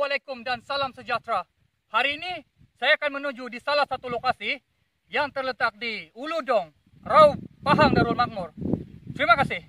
Assalamualaikum dan salam sejahtera. Hari ini saya akan menuju di salah satu lokasi yang terletak di Uludong, Rau Pahang Darul Makmur. Terima kasih.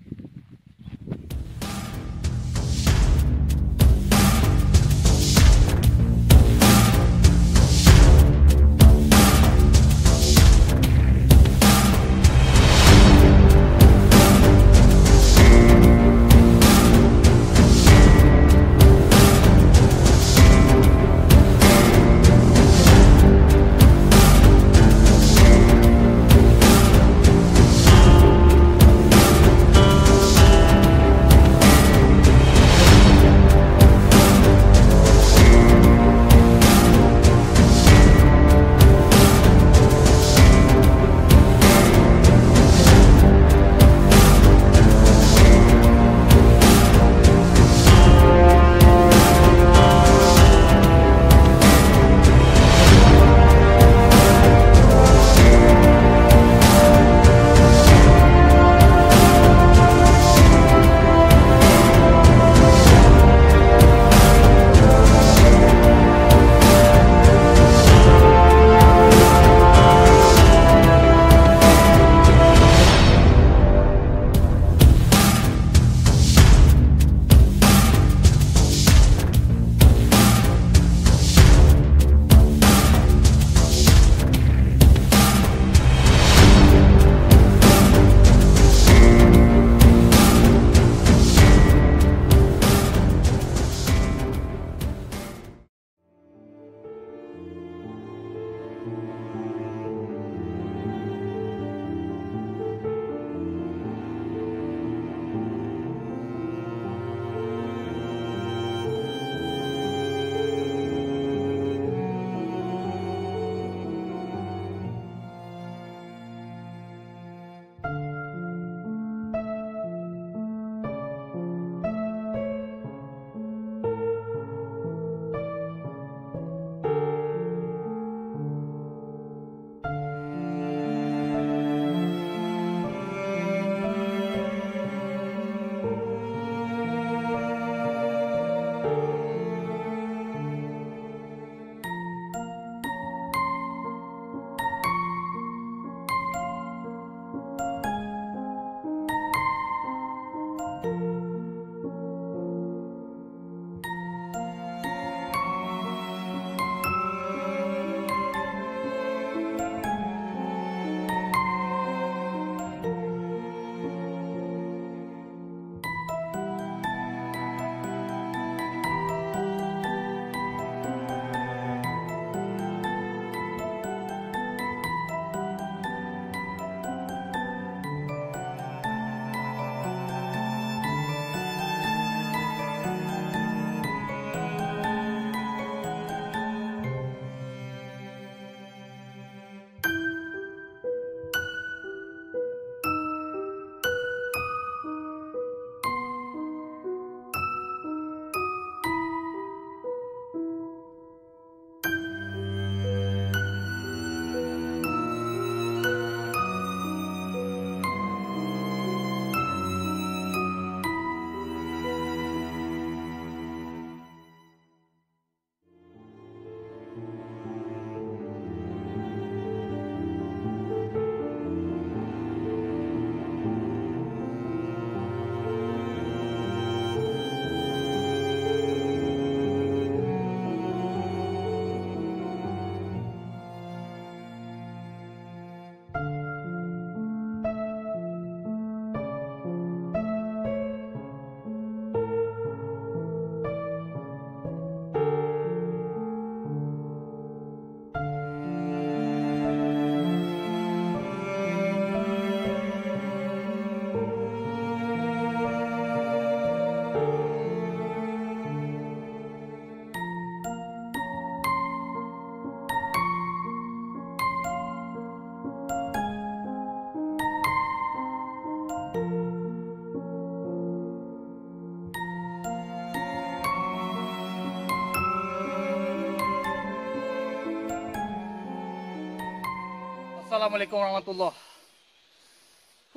Assalamualaikum warahmatullahi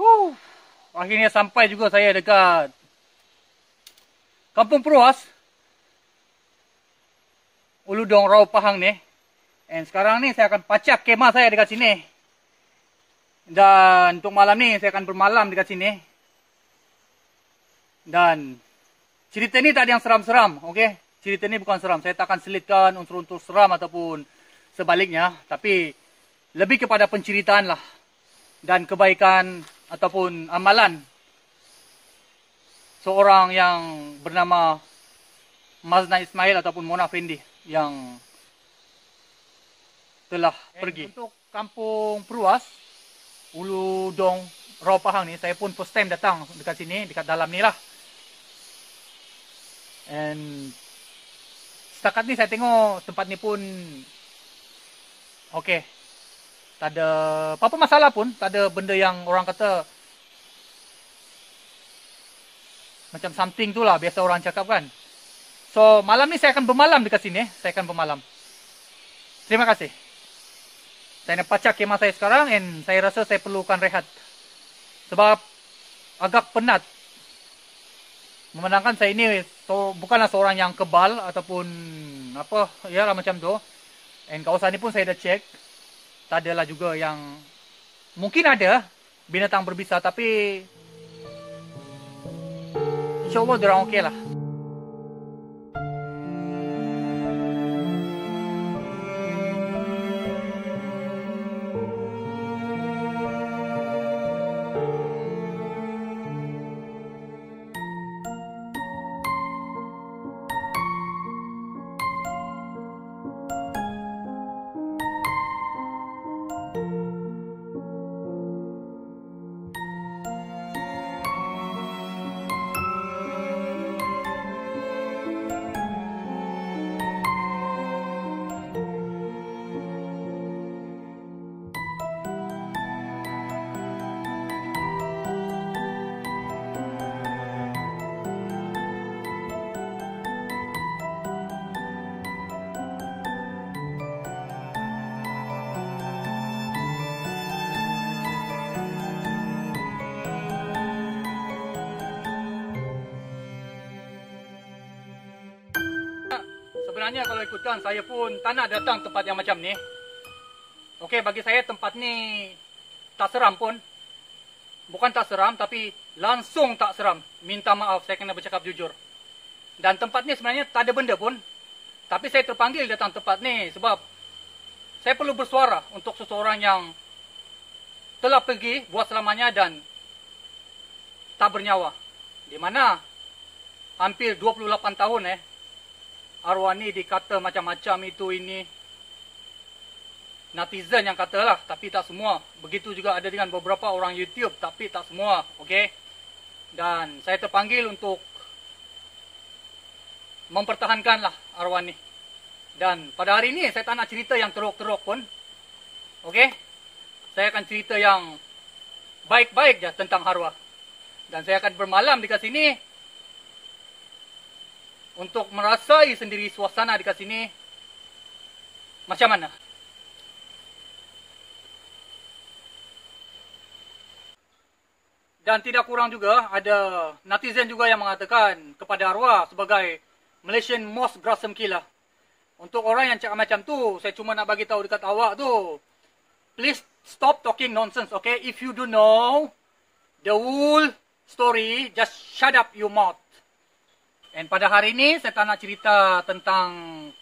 wabarakatuh. Akhirnya sampai juga saya dekat Kampung Peruas. Ulu Dong Rau Pahang ni. And sekarang ni saya akan pacak kemah saya dekat sini. Dan untuk malam ni saya akan bermalam dekat sini. Dan cerita ni tak ada yang seram-seram. Okay? Cerita ni bukan seram. Saya takkan selitkan unsur-unsur seram ataupun sebaliknya. Tapi lebih kepada penceritaan lah dan kebaikan ataupun amalan seorang yang bernama Mazna Ismail ataupun Mona Fendi yang telah And eh, pergi. Untuk kampung Peruas, Ulu Dong, Rau Pahang ni, saya pun first time datang dekat sini, dekat dalam ni lah. And setakat ni saya tengok tempat ni pun okey. Tak ada apa-apa masalah pun, tak ada benda yang orang kata macam something tu lah biasa orang cakap kan. So, malam ni saya akan bermalam dekat sini eh. Saya akan bermalam. Terima kasih. Saya nak pacak kemah saya sekarang and saya rasa saya perlukan rehat. Sebab agak penat. Memandangkan saya ini so, bukanlah seorang yang kebal ataupun apa, ya lah macam tu. And kawasan ni pun saya dah cek tak adalah juga yang mungkin ada binatang berbisa tapi insyaallah dia orang okeylah lah sebenarnya kalau ikutkan saya pun tak nak datang tempat yang macam ni. Okey, bagi saya tempat ni tak seram pun. Bukan tak seram tapi langsung tak seram. Minta maaf saya kena bercakap jujur. Dan tempat ni sebenarnya tak ada benda pun. Tapi saya terpanggil datang tempat ni sebab saya perlu bersuara untuk seseorang yang telah pergi buat selamanya dan tak bernyawa. Di mana hampir 28 tahun eh arwah ni dikata macam-macam itu ini. Netizen yang katalah tapi tak semua. Begitu juga ada dengan beberapa orang YouTube tapi tak semua. Okey. Dan saya terpanggil untuk mempertahankanlah arwah ni. Dan pada hari ini saya tak nak cerita yang teruk-teruk pun. Okey. Saya akan cerita yang baik-baik je tentang arwah. Dan saya akan bermalam dekat sini untuk merasai sendiri suasana di sini macam mana. Dan tidak kurang juga ada netizen juga yang mengatakan kepada arwah sebagai Malaysian most grassem killer. Untuk orang yang cakap macam tu, saya cuma nak bagi tahu dekat awak tu. Please stop talking nonsense, okay? If you do know the whole story, just shut up your mouth. Dan pada hari ini saya tak nak cerita tentang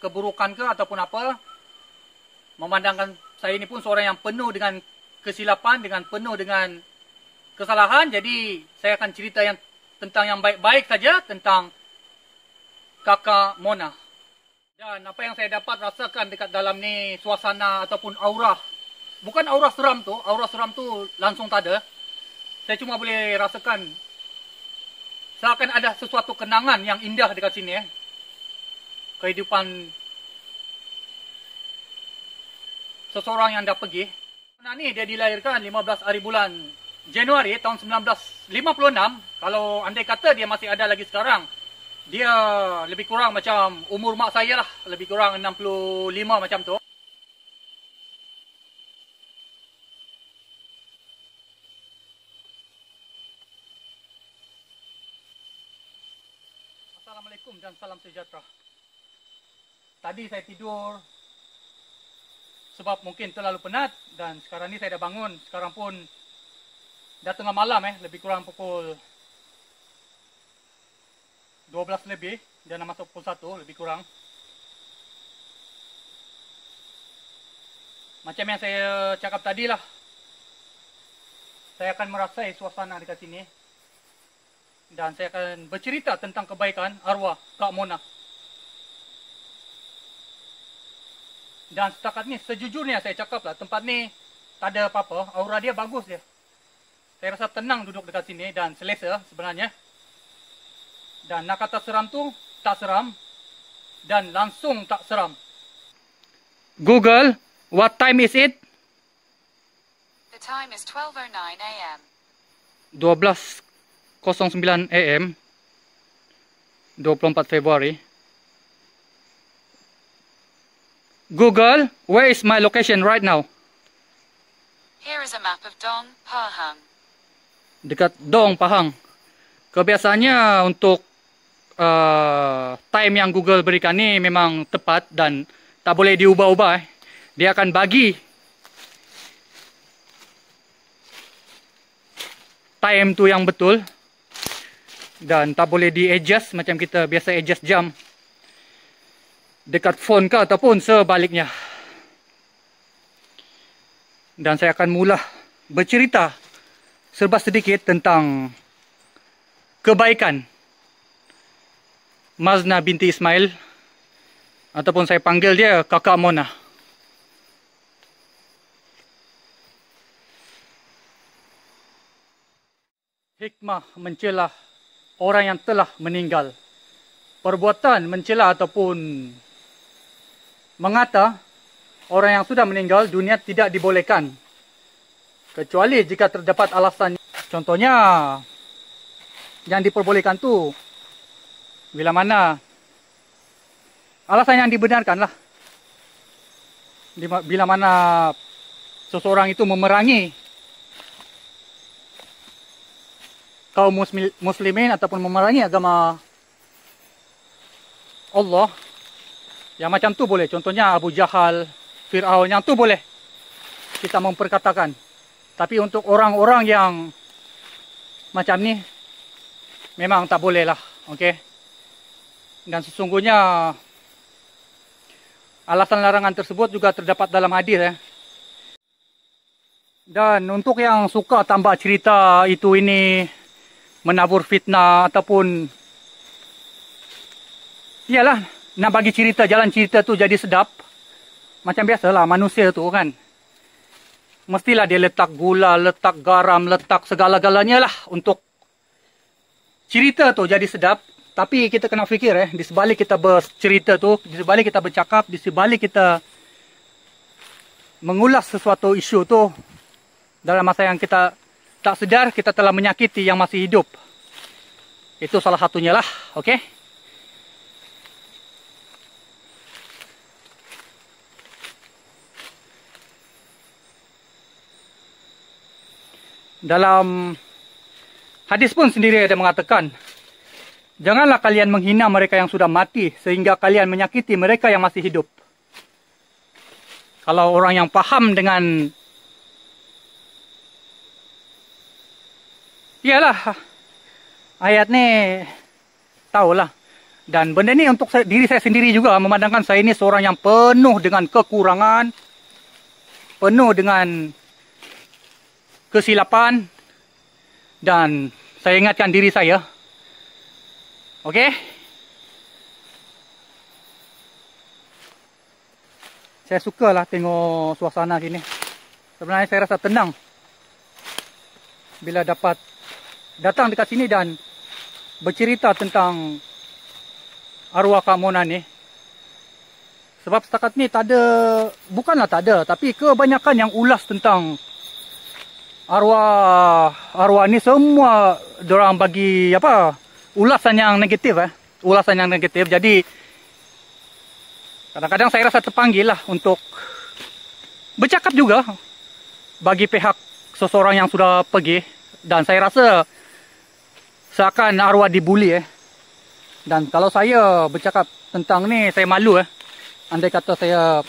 keburukan ke ataupun apa. Memandangkan saya ini pun seorang yang penuh dengan kesilapan, dengan penuh dengan kesalahan. Jadi saya akan cerita yang tentang yang baik-baik saja tentang kakak Mona. Dan apa yang saya dapat rasakan dekat dalam ni suasana ataupun aura. Bukan aura seram tu, aura seram tu langsung tak ada. Saya cuma boleh rasakan seakan ada sesuatu kenangan yang indah dekat sini ya. Kehidupan seseorang yang dah pergi. Nah ni dia dilahirkan 15 hari bulan Januari tahun 1956. Kalau andai kata dia masih ada lagi sekarang, dia lebih kurang macam umur mak saya lah, lebih kurang 65 macam tu. dan salam sejahtera. Tadi saya tidur sebab mungkin terlalu penat dan sekarang ni saya dah bangun. Sekarang pun dah tengah malam eh, lebih kurang pukul 12 lebih dan dah masuk pukul 1 lebih kurang. Macam yang saya cakap tadi lah. Saya akan merasai suasana dekat sini dan saya akan bercerita tentang kebaikan arwah Kak Mona. Dan setakat ni sejujurnya saya cakap lah tempat ni tak ada apa-apa, aura dia bagus dia. Saya rasa tenang duduk dekat sini dan selesa sebenarnya. Dan nak kata seram tu, tak seram. Dan langsung tak seram. Google, what time is it? The time is 12.09 am. 12 09 AM 24 Februari Google, where is my location right now? Here is a map of Dong Pahang. Dekat Dong Pahang. Kebiasaannya untuk uh, time yang Google berikan ni memang tepat dan tak boleh diubah-ubah. Eh. Dia akan bagi time tu yang betul dan tak boleh di adjust macam kita biasa adjust jam dekat phone ke ataupun sebaliknya dan saya akan mula bercerita serba sedikit tentang kebaikan Mazna binti Ismail ataupun saya panggil dia kakak Mona hikmah mencelah orang yang telah meninggal. Perbuatan mencela ataupun mengata orang yang sudah meninggal dunia tidak dibolehkan. Kecuali jika terdapat alasan. Contohnya, yang diperbolehkan tu bila mana alasan yang dibenarkan lah. Bila mana seseorang itu memerangi kaum muslimin ataupun memerangi agama Allah yang macam tu boleh contohnya Abu Jahal Firaun yang tu boleh kita memperkatakan tapi untuk orang-orang yang macam ni memang tak boleh lah okey dan sesungguhnya alasan larangan tersebut juga terdapat dalam hadis ya eh. dan untuk yang suka tambah cerita itu ini menabur fitnah ataupun iyalah nak bagi cerita jalan cerita tu jadi sedap macam biasalah manusia tu kan mestilah dia letak gula letak garam letak segala-galanya lah untuk cerita tu jadi sedap tapi kita kena fikir eh di sebalik kita bercerita tu di sebalik kita bercakap di sebalik kita mengulas sesuatu isu tu dalam masa yang kita tak sedar kita telah menyakiti yang masih hidup. Itu salah satunya lah, oke? Okay? Dalam hadis pun sendiri ada mengatakan Janganlah kalian menghina mereka yang sudah mati Sehingga kalian menyakiti mereka yang masih hidup Kalau orang yang paham dengan Iyalah ayat ni taulah dan benda ni untuk saya, diri saya sendiri juga memandangkan saya ini seorang yang penuh dengan kekurangan penuh dengan kesilapan dan saya ingatkan diri saya okey saya sukalah tengok suasana sini sebenarnya saya rasa tenang bila dapat datang dekat sini dan bercerita tentang arwah Kak Mona ni. Sebab setakat ni tak ada, bukanlah tak ada, tapi kebanyakan yang ulas tentang arwah arwah ni semua orang bagi apa ulasan yang negatif eh. Ulasan yang negatif. Jadi kadang-kadang saya rasa terpanggil lah untuk bercakap juga bagi pihak seseorang yang sudah pergi dan saya rasa seakan arwah dibuli eh. Dan kalau saya bercakap tentang ni saya malu eh. Andai kata saya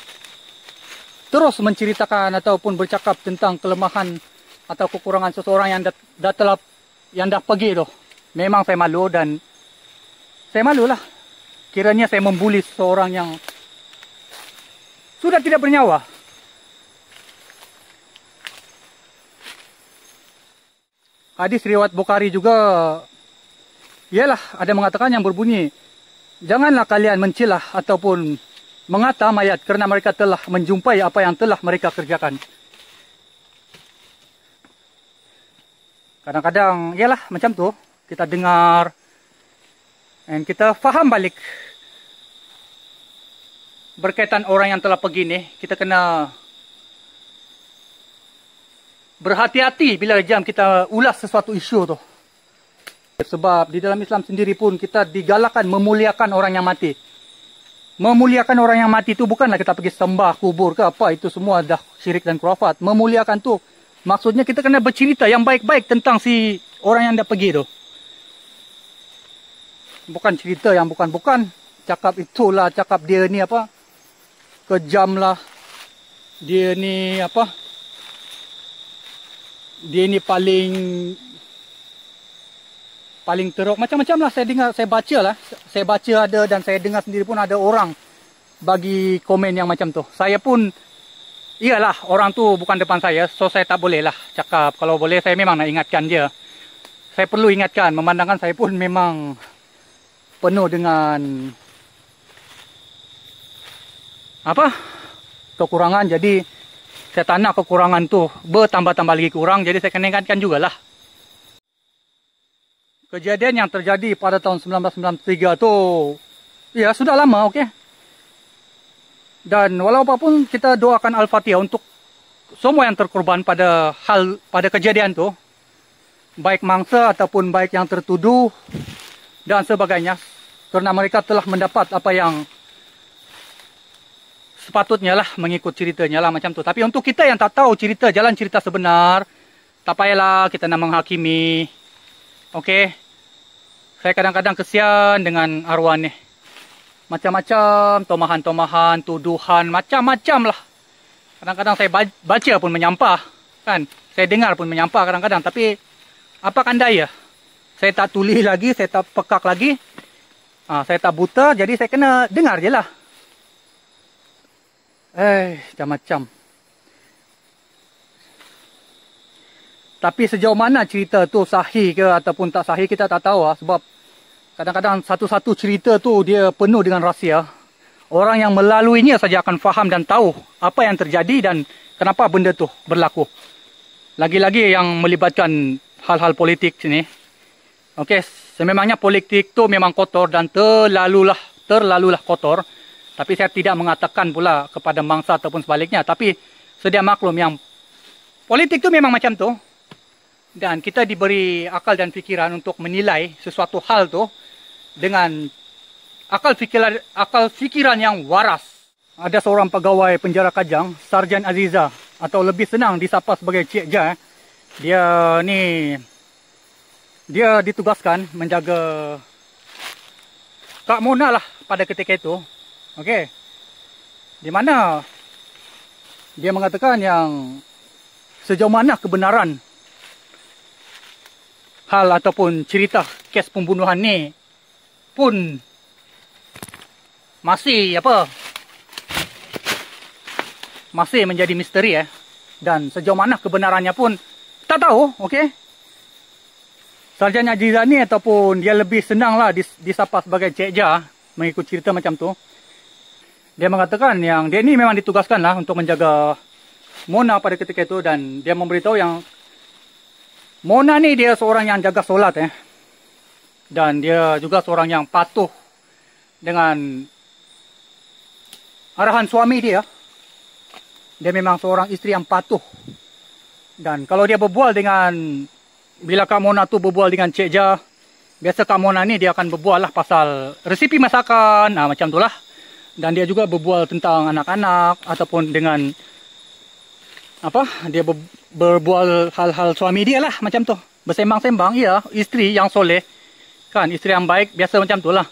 terus menceritakan ataupun bercakap tentang kelemahan atau kekurangan seseorang yang dah, dah telah yang dah pergi tu. Memang saya malu dan saya malulah. Kiranya saya membuli seseorang yang sudah tidak bernyawa. Hadis riwayat Bukhari juga ialah ada mengatakan yang berbunyi janganlah kalian mencilah ataupun mengata mayat kerana mereka telah menjumpai apa yang telah mereka kerjakan kadang-kadang ialah macam tu kita dengar dan kita faham balik berkaitan orang yang telah pergi ni kita kena berhati-hati bila jam kita ulas sesuatu isu tu sebab di dalam Islam sendiri pun kita digalakkan memuliakan orang yang mati. Memuliakan orang yang mati itu bukanlah kita pergi sembah kubur ke apa itu semua dah syirik dan kurafat. Memuliakan tu maksudnya kita kena bercerita yang baik-baik tentang si orang yang dah pergi tu. Bukan cerita yang bukan-bukan. Cakap itulah, cakap dia ni apa. Kejamlah. Dia ni apa. Dia ni paling paling teruk. Macam-macam lah saya dengar, saya baca lah. Saya baca ada dan saya dengar sendiri pun ada orang bagi komen yang macam tu. Saya pun, iyalah orang tu bukan depan saya. So saya tak boleh lah cakap. Kalau boleh saya memang nak ingatkan dia. Saya perlu ingatkan. Memandangkan saya pun memang penuh dengan... Apa? Kekurangan. Jadi saya tak nak kekurangan tu bertambah-tambah lagi kurang. Jadi saya kena ingatkan jugalah kejadian yang terjadi pada tahun 1993 tu ya sudah lama okay. dan walaupun kita doakan al-fatihah untuk semua yang terkorban pada hal pada kejadian tu baik mangsa ataupun baik yang tertuduh dan sebagainya kerana mereka telah mendapat apa yang sepatutnya lah mengikut ceritanya lah macam tu tapi untuk kita yang tak tahu cerita jalan cerita sebenar tak payahlah kita nak menghakimi Okay saya kadang-kadang kesian dengan arwah ni. Macam-macam, tomahan-tomahan, tuduhan, macam-macam lah. Kadang-kadang saya baca pun menyampah. Kan? Saya dengar pun menyampah kadang-kadang. Tapi, apa kan daya? Saya tak tulis lagi, saya tak pekak lagi. Ha, saya tak buta, jadi saya kena dengar je lah. Eh, macam-macam. Tapi sejauh mana cerita tu sahih ke ataupun tak sahih kita tak tahu lah. Sebab kadang-kadang satu-satu cerita tu dia penuh dengan rahsia. Orang yang melaluinya saja akan faham dan tahu apa yang terjadi dan kenapa benda tu berlaku. Lagi-lagi yang melibatkan hal-hal politik sini. Okey, sememangnya politik tu memang kotor dan terlalu lah terlalu lah kotor. Tapi saya tidak mengatakan pula kepada mangsa ataupun sebaliknya. Tapi sedia maklum yang politik tu memang macam tu dan kita diberi akal dan fikiran untuk menilai sesuatu hal tu dengan akal fikiran akal fikiran yang waras. Ada seorang pegawai penjara Kajang, Sarjan Aziza atau lebih senang disapa sebagai Cik Ja. Eh. Dia ni dia ditugaskan menjaga Kak Mona lah pada ketika itu. Okey. Di mana dia mengatakan yang sejauh mana kebenaran hal ataupun cerita kes pembunuhan ni pun masih apa masih menjadi misteri eh dan sejauh mana kebenarannya pun tak tahu okey Sarjan Ajizan ni ataupun dia lebih senang lah disapa sebagai Cik Ja mengikut cerita macam tu dia mengatakan yang dia ni memang ditugaskan lah untuk menjaga Mona pada ketika itu dan dia memberitahu yang Mona ni dia seorang yang jaga solat eh. Dan dia juga seorang yang patuh dengan arahan suami dia. Dia memang seorang isteri yang patuh. Dan kalau dia berbual dengan bila Kak Mona tu berbual dengan Cik Ja, biasa Kak Mona ni dia akan berbual lah pasal resipi masakan, nah, macam itulah. Dan dia juga berbual tentang anak-anak ataupun dengan apa? Dia ber, berbual hal-hal suami dia lah macam tu. Bersembang-sembang, ya, isteri yang soleh. Kan, isteri yang baik, biasa macam tu lah.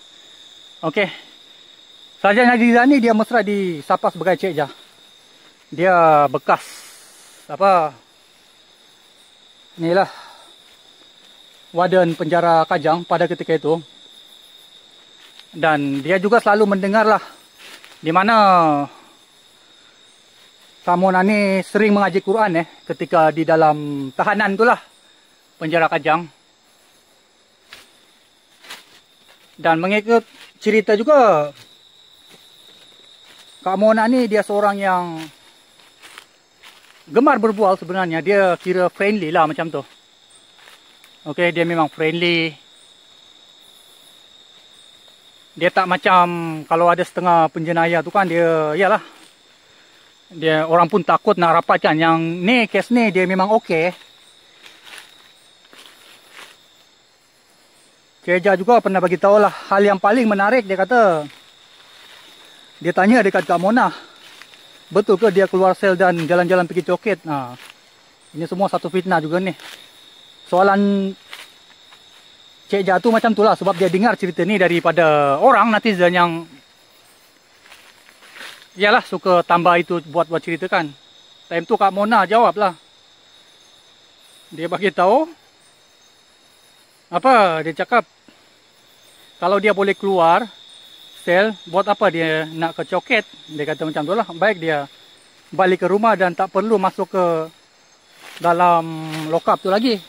Okey. Sarjan Nadira ni dia mesra di Sapa sebagai cik je. Dia bekas. Apa? Inilah. Warden penjara Kajang pada ketika itu. Dan dia juga selalu mendengar lah di mana Samona ni sering mengaji Quran eh ketika di dalam tahanan tu lah penjara Kajang. Dan mengikut cerita juga Kak Mona ni dia seorang yang gemar berbual sebenarnya. Dia kira friendly lah macam tu. Okey, dia memang friendly. Dia tak macam kalau ada setengah penjenayah tu kan dia iyalah dia orang pun takut nak rapatkan yang ni kes ni dia memang okey Keja juga pernah bagi tahu lah hal yang paling menarik dia kata dia tanya dekat Kak Mona betul ke dia keluar sel dan jalan-jalan pergi coket nah ha. ini semua satu fitnah juga ni soalan Cik Jah tu macam tu lah sebab dia dengar cerita ni daripada orang netizen yang Iyalah suka tambah itu buat buat cerita kan. Time tu Kak Mona jawablah. Dia bagi tahu apa dia cakap kalau dia boleh keluar sel buat apa dia nak ke coket dia kata macam tu lah baik dia balik ke rumah dan tak perlu masuk ke dalam lokap tu lagi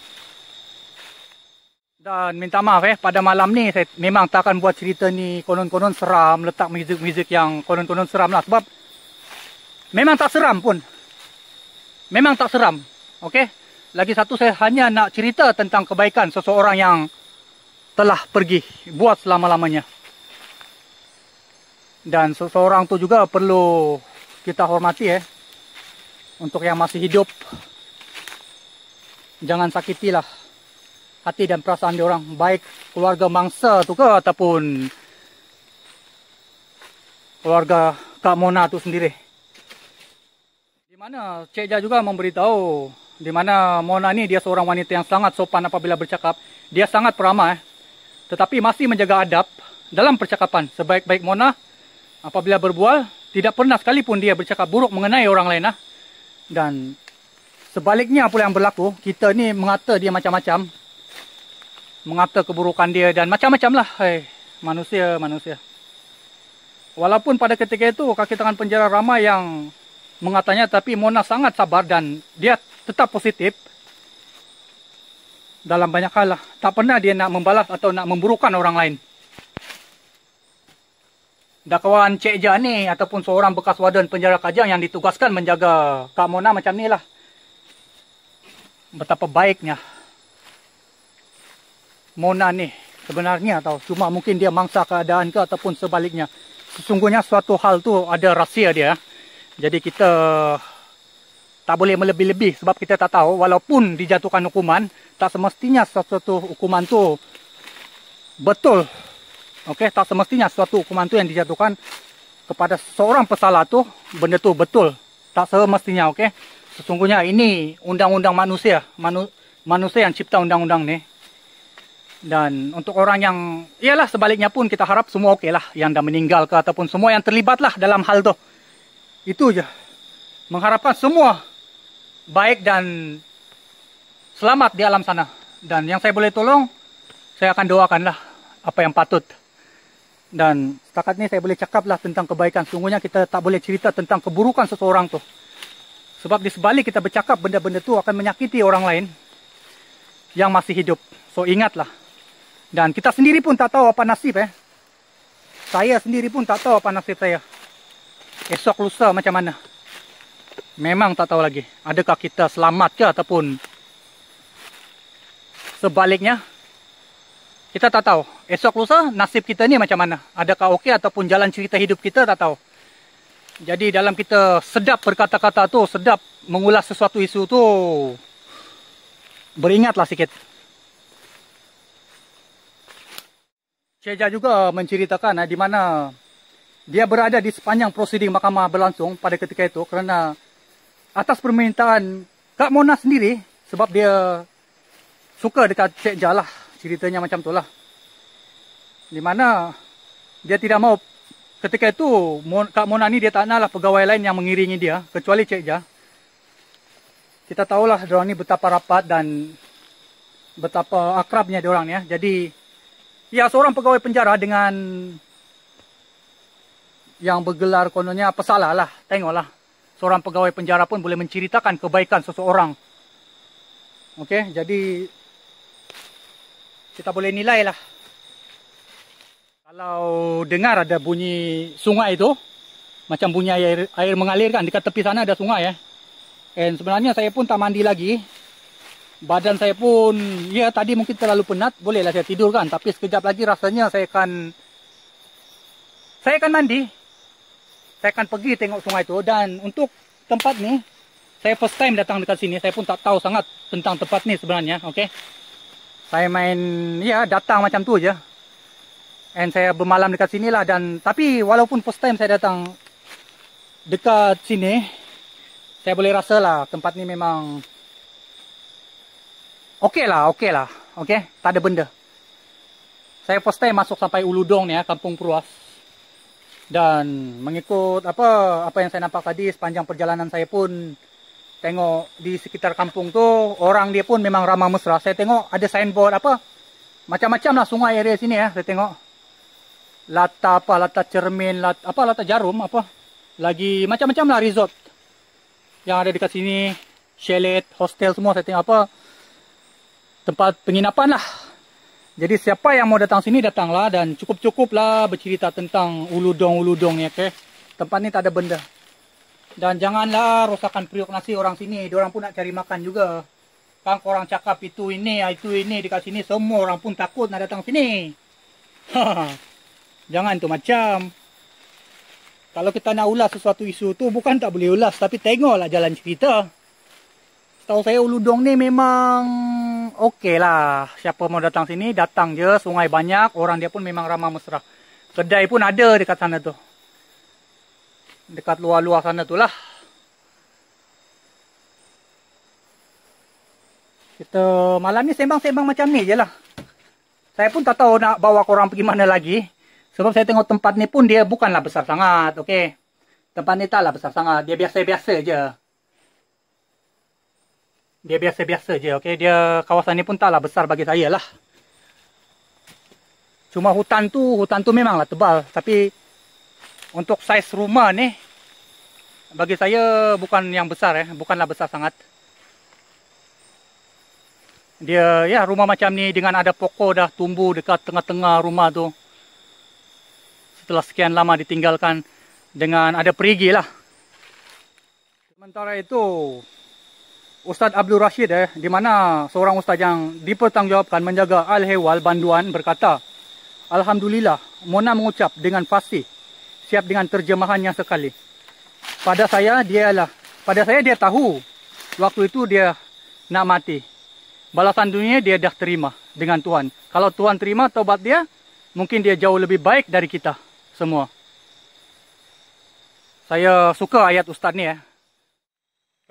dan minta maaf eh, pada malam ni saya memang tak akan buat cerita ni konon-konon seram, letak muzik-muzik yang konon-konon seram lah. Sebab memang tak seram pun. Memang tak seram. Okey? Lagi satu saya hanya nak cerita tentang kebaikan seseorang yang telah pergi buat selama-lamanya. Dan seseorang tu juga perlu kita hormati eh. Untuk yang masih hidup. Jangan sakitilah. lah hati dan perasaan dia orang baik keluarga mangsa tu ke ataupun keluarga Kak Mona tu sendiri di mana Cik Jah juga memberitahu di mana Mona ni dia seorang wanita yang sangat sopan apabila bercakap dia sangat peramah eh. tetapi masih menjaga adab dalam percakapan sebaik-baik Mona apabila berbual tidak pernah sekalipun dia bercakap buruk mengenai orang lain lah. dan sebaliknya apa yang berlaku kita ni mengata dia macam-macam mengata keburukan dia dan macam-macam lah. Hey, manusia, manusia. Walaupun pada ketika itu kaki tangan penjara ramai yang mengatanya tapi Mona sangat sabar dan dia tetap positif. Dalam banyak hal lah. Tak pernah dia nak membalas atau nak memburukan orang lain. Dakwaan Cik Jah ni ataupun seorang bekas warden penjara kajang yang ditugaskan menjaga Kak Mona macam ni lah. Betapa baiknya. Mona ni sebenarnya atau cuma mungkin dia mangsa keadaan ke ataupun sebaliknya sesungguhnya suatu hal tu ada rahsia dia jadi kita tak boleh melebih-lebih sebab kita tak tahu walaupun dijatuhkan hukuman tak semestinya suatu hukuman tu betul okey tak semestinya suatu hukuman tu yang dijatuhkan kepada seorang pesalah tu benda tu betul tak semestinya okey sesungguhnya ini undang-undang manusia manu manusia yang cipta undang-undang ni dan untuk orang yang, iyalah sebaliknya pun kita harap semua okey lah. Yang dah meninggal ke ataupun semua yang terlibat lah dalam hal tu. Itu je. Mengharapkan semua baik dan selamat di alam sana. Dan yang saya boleh tolong, saya akan doakan lah apa yang patut. Dan setakat ni saya boleh cakap lah tentang kebaikan. Sungguhnya kita tak boleh cerita tentang keburukan seseorang tu. Sebab di sebalik kita bercakap benda-benda tu akan menyakiti orang lain yang masih hidup. So ingatlah. Dan kita sendiri pun tak tahu apa nasib eh. Saya sendiri pun tak tahu apa nasib saya. Esok lusa macam mana. Memang tak tahu lagi. Adakah kita selamat ke ataupun sebaliknya. Kita tak tahu. Esok lusa nasib kita ni macam mana. Adakah okey ataupun jalan cerita hidup kita tak tahu. Jadi dalam kita sedap berkata-kata tu, sedap mengulas sesuatu isu tu, beringatlah sikit. Cheja juga menceritakan eh, di mana dia berada di sepanjang prosiding mahkamah berlangsung pada ketika itu kerana atas permintaan Kak Mona sendiri sebab dia suka dekat Cheja lah ceritanya macam tu lah. Di mana dia tidak mau ketika itu Kak Mona ni dia tak nak lah pegawai lain yang mengiringi dia kecuali Cheja. Kita tahulah dia ni betapa rapat dan betapa akrabnya dia orang ni ya. Jadi Ya, seorang pegawai penjara dengan yang bergelar kononnya pesalah lah. Tengoklah. Seorang pegawai penjara pun boleh menceritakan kebaikan seseorang. Okey, jadi kita boleh nilai lah. Kalau dengar ada bunyi sungai itu, macam bunyi air, air mengalir kan, dekat tepi sana ada sungai ya. Eh. And sebenarnya saya pun tak mandi lagi badan saya pun ya tadi mungkin terlalu penat bolehlah saya tidur kan tapi sekejap lagi rasanya saya akan saya akan mandi saya akan pergi tengok sungai itu dan untuk tempat ni saya first time datang dekat sini saya pun tak tahu sangat tentang tempat ni sebenarnya okey saya main ya datang macam tu aja, and saya bermalam dekat sinilah dan tapi walaupun first time saya datang dekat sini saya boleh rasalah tempat ni memang Okey lah, okey lah. Okey, tak ada benda. Saya first time masuk sampai Uludong ni ya, Kampung Peruas. Dan mengikut apa apa yang saya nampak tadi sepanjang perjalanan saya pun tengok di sekitar kampung tu orang dia pun memang ramah mesra. Saya tengok ada signboard apa macam-macam lah sungai area sini ya. Saya tengok lata apa lata cermin lata, apa lata jarum apa lagi macam-macam lah resort yang ada dekat sini chalet hostel semua saya tengok apa tempat penginapan lah. Jadi siapa yang mau datang sini datanglah dan cukup-cukuplah bercerita tentang uludong-uludong ya, okay? Tempat ni tak ada benda. Dan janganlah rosakkan periuk nasi orang sini. Diorang pun nak cari makan juga. Kan korang cakap itu ini, itu ini dekat sini semua orang pun takut nak datang sini. Ha, ha. Jangan tu macam. Kalau kita nak ulas sesuatu isu tu bukan tak boleh ulas tapi tengoklah jalan cerita kalau saya Ulu Dong ni memang okey lah. Siapa mau datang sini, datang je. Sungai banyak, orang dia pun memang ramah mesra. Kedai pun ada dekat sana tu. Dekat luar-luar sana tu lah. Kita malam ni sembang-sembang macam ni je lah. Saya pun tak tahu nak bawa korang pergi mana lagi. Sebab saya tengok tempat ni pun dia bukanlah besar sangat. okey. Tempat ni taklah besar sangat. Dia biasa-biasa je. -biasa dia biasa-biasa je, okay. Dia kawasan ni pun taklah besar bagi saya lah. Cuma hutan tu, hutan tu memanglah tebal, tapi untuk saiz rumah ni bagi saya bukan yang besar eh, bukanlah besar sangat. Dia ya rumah macam ni dengan ada pokok dah tumbuh dekat tengah-tengah rumah tu. Setelah sekian lama ditinggalkan dengan ada perigi lah. Sementara itu, Ustaz Abdul Rashid eh, di mana seorang ustaz yang dipertanggungjawabkan menjaga Al-Hewal Banduan berkata, Alhamdulillah, Mona mengucap dengan fasih, siap dengan terjemahannya sekali. Pada saya, dia lah. Pada saya, dia tahu waktu itu dia nak mati. Balasan dunia dia dah terima dengan Tuhan. Kalau Tuhan terima taubat dia, mungkin dia jauh lebih baik dari kita semua. Saya suka ayat ustaz ni eh. Ya.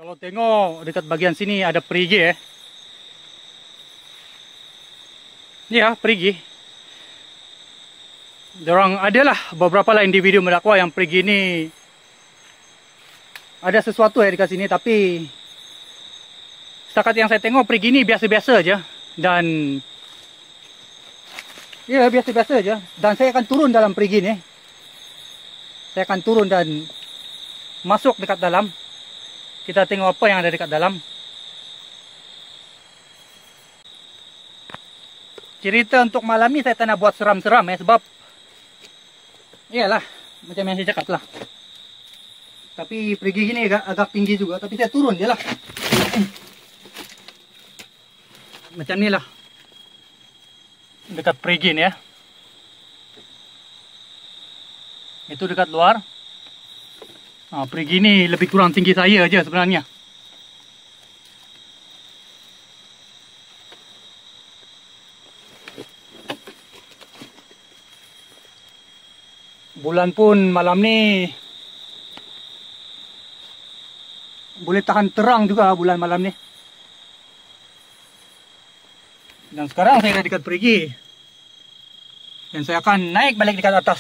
Kalau tengok dekat bagian sini ada perigi eh. Ya, perigi. Diorang adalah beberapa lah individu mendakwa yang perigi ni ada sesuatu eh dekat sini tapi setakat yang saya tengok perigi ni biasa-biasa aja dan ya biasa-biasa aja dan saya akan turun dalam perigi ni. Saya akan turun dan masuk dekat dalam kita tengok apa yang ada dekat dalam cerita untuk malam ni saya tak nak buat seram-seram eh sebab iyalah macam yang saya cakap lah tapi pergi gini agak, agak tinggi juga tapi saya turun je lah. macam ni lah dekat pergi ni ya itu dekat luar Ha, perigi ni lebih kurang tinggi saya aja sebenarnya. Bulan pun malam ni boleh tahan terang juga bulan malam ni. Dan sekarang saya dah dekat perigi. Dan saya akan naik balik dekat atas.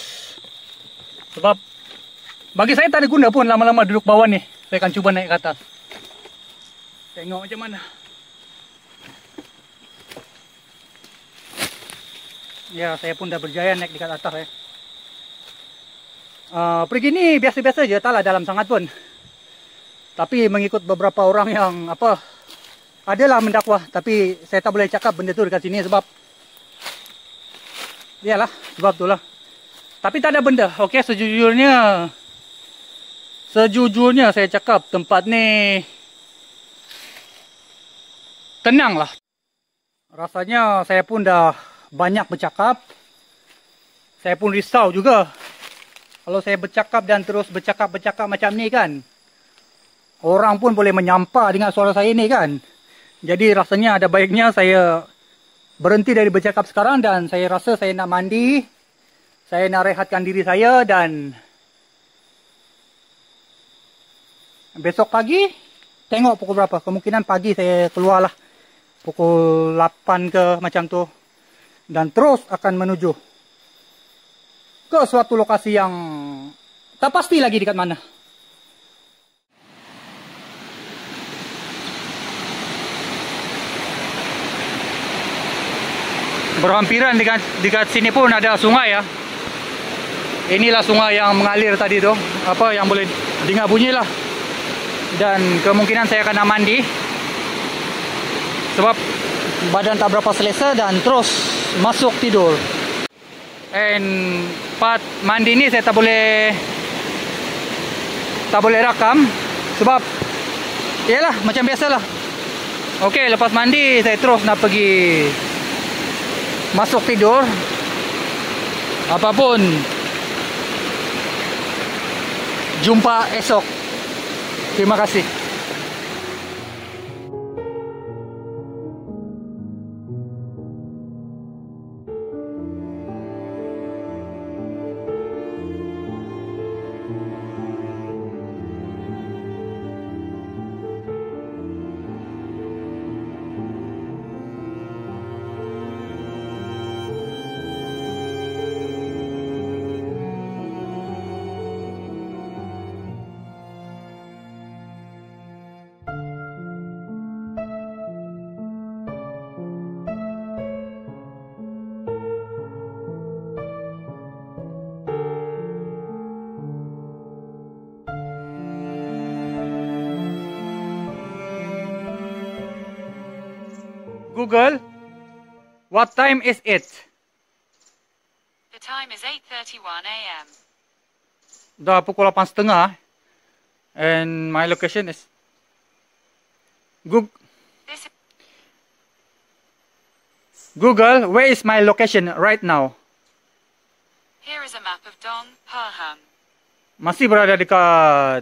Sebab bagi saya tak ada guna pun lama-lama duduk bawah ni. Saya akan cuba naik ke atas. Tengok macam mana. Ya, saya pun dah berjaya naik dekat atas eh. Uh, pergi ni biasa-biasa je, taklah dalam sangat pun. Tapi mengikut beberapa orang yang apa adalah mendakwa, tapi saya tak boleh cakap benda tu dekat sini sebab iyalah, sebab itulah. Tapi tak ada benda. Okey, sejujurnya Sejujurnya saya cakap tempat ni tenang lah. Rasanya saya pun dah banyak bercakap. Saya pun risau juga. Kalau saya bercakap dan terus bercakap-bercakap macam ni kan. Orang pun boleh menyampa dengan suara saya ni kan. Jadi rasanya ada baiknya saya berhenti dari bercakap sekarang dan saya rasa saya nak mandi. Saya nak rehatkan diri saya dan... Besok pagi, tengok pukul berapa. Kemungkinan pagi saya keluarlah. Pukul 8 ke macam tu. Dan terus akan menuju ke suatu lokasi yang tak pasti lagi dekat mana. Berhampiran dekat, dekat sini pun ada sungai ya. Inilah sungai yang mengalir tadi tu. Apa yang boleh dengar bunyilah. lah dan kemungkinan saya akan mandi sebab badan tak berapa selesa dan terus masuk tidur and part mandi ni saya tak boleh tak boleh rakam sebab iyalah macam biasalah ok lepas mandi saya terus nak pergi masuk tidur apapun jumpa esok Terima kasih. Google, what time is it? The time is 8:31 a.m. Dah pukul 8:30 and my location is Google. Google, where is my location right now? Here is a map of Dong Pahang. Masih berada dekat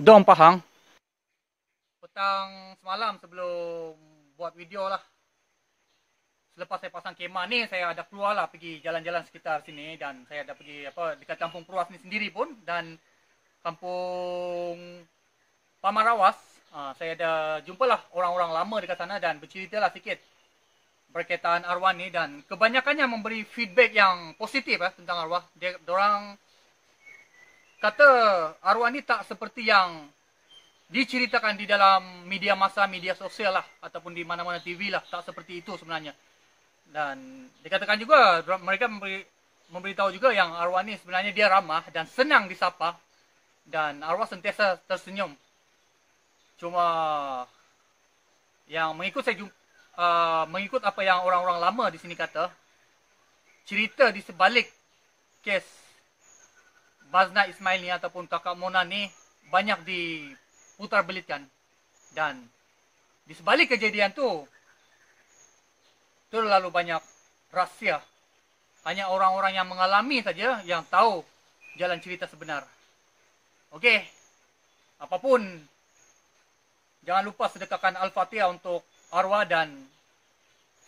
Dong Pahang. Petang semalam sebelum buat video lah selepas saya pasang kemah ni saya ada keluar lah pergi jalan-jalan sekitar sini dan saya ada pergi apa dekat kampung Peruas ni sendiri pun dan kampung Pamarawas ha, saya ada jumpalah orang-orang lama dekat sana dan bercerita lah sikit berkaitan arwah ni dan kebanyakannya memberi feedback yang positif eh, tentang arwah dia orang kata arwah ni tak seperti yang diceritakan di dalam media masa, media sosial lah ataupun di mana-mana TV lah tak seperti itu sebenarnya dan dikatakan juga mereka memberi memberitahu juga yang arwah ini sebenarnya dia ramah dan senang disapa dan arwah sentiasa tersenyum. Cuma yang mengikut saya jump, uh, mengikut apa yang orang-orang lama di sini kata cerita di sebalik kes Bazna Ismail ni ataupun kakak Mona ni banyak diputar belitkan dan di sebalik kejadian tu terlalu banyak rahsia. Hanya orang-orang yang mengalami saja yang tahu jalan cerita sebenar. Okey. Apapun. Jangan lupa sedekahkan Al-Fatihah untuk arwah dan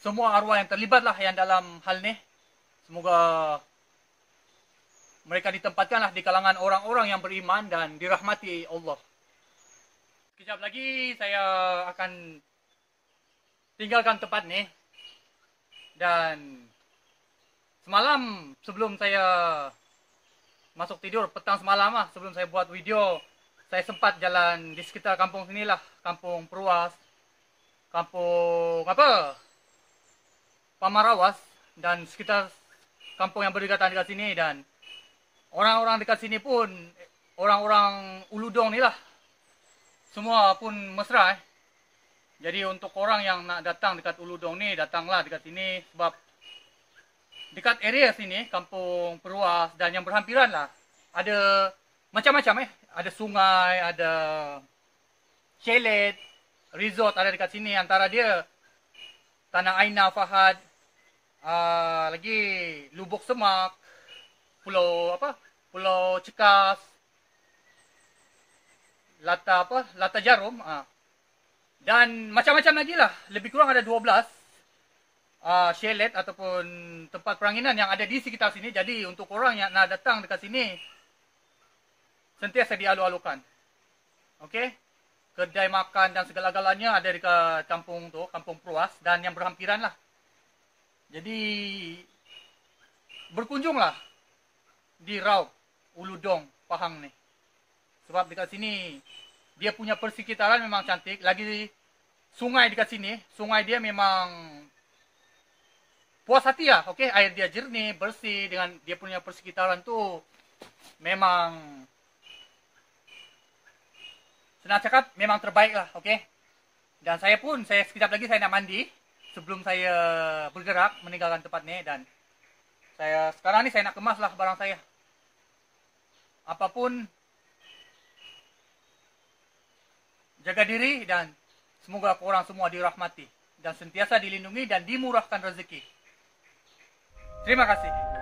semua arwah yang terlibatlah yang dalam hal ni. Semoga mereka ditempatkanlah di kalangan orang-orang yang beriman dan dirahmati Allah. Kejap lagi saya akan tinggalkan tempat ni dan semalam sebelum saya masuk tidur petang semalam lah sebelum saya buat video saya sempat jalan di sekitar kampung sini lah kampung Peruas kampung apa Pamarawas dan sekitar kampung yang berdekatan dekat sini dan orang-orang dekat sini pun orang-orang Uludong ni lah semua pun mesra eh jadi untuk orang yang nak datang dekat Ulu Dong ni, datanglah dekat sini sebab dekat area sini, kampung Peruas dan yang berhampiran lah, ada macam-macam eh. Ada sungai, ada chalet, resort ada dekat sini. Antara dia, Tanah Aina Fahad, uh, lagi Lubuk Semak, Pulau apa? Pulau Cekas, Lata apa? Lata Jarum. Uh. Dan macam-macam lagi lah. Lebih kurang ada 12 uh, ah, shellet ataupun tempat peranginan yang ada di sekitar sini. Jadi untuk orang yang nak datang dekat sini, sentiasa dialu-alukan. Okey? Kedai makan dan segala-galanya ada dekat kampung tu, kampung Peruas dan yang berhampiran lah. Jadi, berkunjung lah di Rauk, Uludong, Pahang ni. Sebab dekat sini, dia punya persekitaran memang cantik. Lagi sungai dekat sini, sungai dia memang puas hati lah. Okay? Air dia jernih, bersih dengan dia punya persekitaran tu memang senang cakap memang terbaik lah. Okay? Dan saya pun, saya sekejap lagi saya nak mandi sebelum saya bergerak meninggalkan tempat ni dan saya sekarang ni saya nak kemas lah barang saya. Apapun jaga diri dan semoga korang semua dirahmati dan sentiasa dilindungi dan dimurahkan rezeki. Terima kasih.